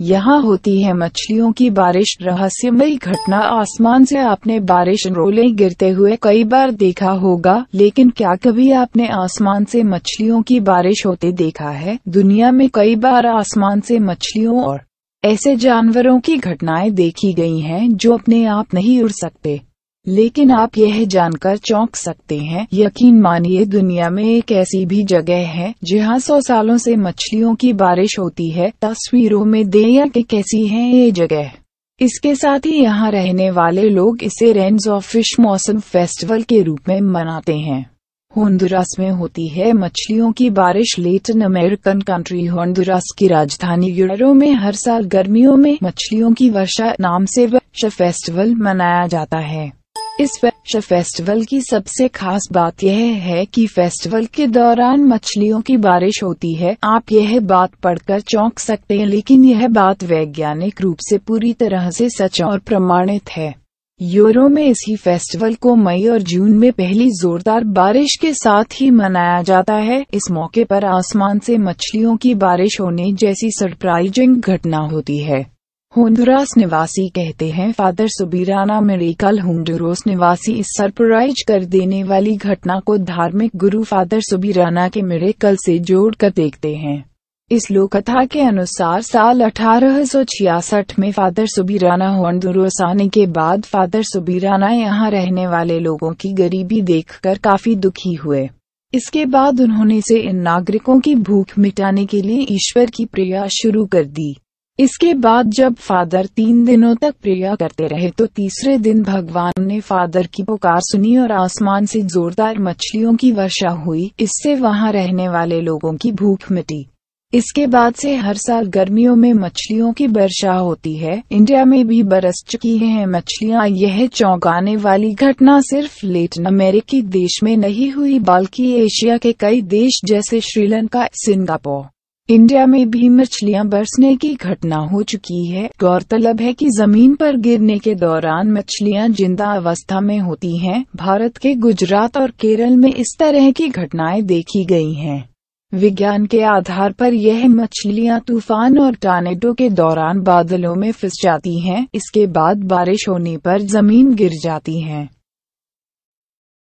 यहाँ होती है मछलियों की बारिश रहस्यमय घटना आसमान से आपने बारिश रोले गिरते हुए कई बार देखा होगा लेकिन क्या कभी आपने आसमान से मछलियों की बारिश होते देखा है दुनिया में कई बार आसमान से मछलियों और ऐसे जानवरों की घटनाएं देखी गई हैं जो अपने आप नहीं उड़ सकते लेकिन आप यह जानकर चौंक सकते हैं यकीन मानिए दुनिया में एक ऐसी भी जगह है जहां सौ सालों से मछलियों की बारिश होती है तस्वीरों में दे के कैसी है ये जगह इसके साथ ही यहाँ रहने वाले लोग इसे रेंज ऑफ फिश मौसम फेस्टिवल के रूप में मनाते हैं होंदुरास में होती है मछलियों की बारिश लेटिन अमेरिकन कंट्री होंदुरास की राजधानी यूरो में हर साल गर्मियों में मछलियों की वर्षा नाम से वर्ष फेस्टिवल मनाया जाता है इस फेस्टिवल की सबसे खास बात यह है कि फेस्टिवल के दौरान मछलियों की बारिश होती है आप यह बात पढ़कर चौंक सकते हैं लेकिन यह बात वैज्ञानिक रूप से पूरी तरह से सच और प्रमाणित है यूरो में इसी फेस्टिवल को मई और जून में पहली जोरदार बारिश के साथ ही मनाया जाता है इस मौके पर आसमान से मछलियों की बारिश होने जैसी सरप्राइजिंग घटना होती है होंडुरास निवासी कहते हैं फादर सुबीराना मेरेकल होंडुरोस निवासी इस सरप्राइज कर देने वाली घटना को धार्मिक गुरु फादर सुबीराना के मेरेकल से जोड़कर देखते हैं इस लोकथा के अनुसार साल अठारह में फादर सुबीराना होंडुरोस आने के बाद फादर सुबीराना यहाँ रहने वाले लोगों की गरीबी देखकर काफी दुखी हुए इसके बाद उन्होंने से इन नागरिकों की भूख मिटाने के लिए ईश्वर की प्रया शुरू कर दी इसके बाद जब फादर तीन दिनों तक प्रिया करते रहे तो तीसरे दिन भगवान ने फादर की पुकार सुनी और आसमान से जोरदार मछलियों की वर्षा हुई इससे वहां रहने वाले लोगों की भूख मिटी इसके बाद से हर साल गर्मियों में मछलियों की वर्षा होती है इंडिया में भी बरस चुकी है मछलियां यह चौंकाने वाली घटना सिर्फ लेटिन अमेरिकी देश में नहीं हुई बल्कि एशिया के कई देश जैसे श्रीलंका सिंगापुर इंडिया में भी मछलियां बरसने की घटना हो चुकी है गौरतलब है कि जमीन पर गिरने के दौरान मछलियां जिंदा अवस्था में होती हैं। भारत के गुजरात और केरल में इस तरह की घटनाएं देखी गई हैं। विज्ञान के आधार पर यह मछलियां तूफान और टानेटो के दौरान बादलों में फिस जाती हैं इसके बाद बारिश होने आरोप जमीन गिर जाती है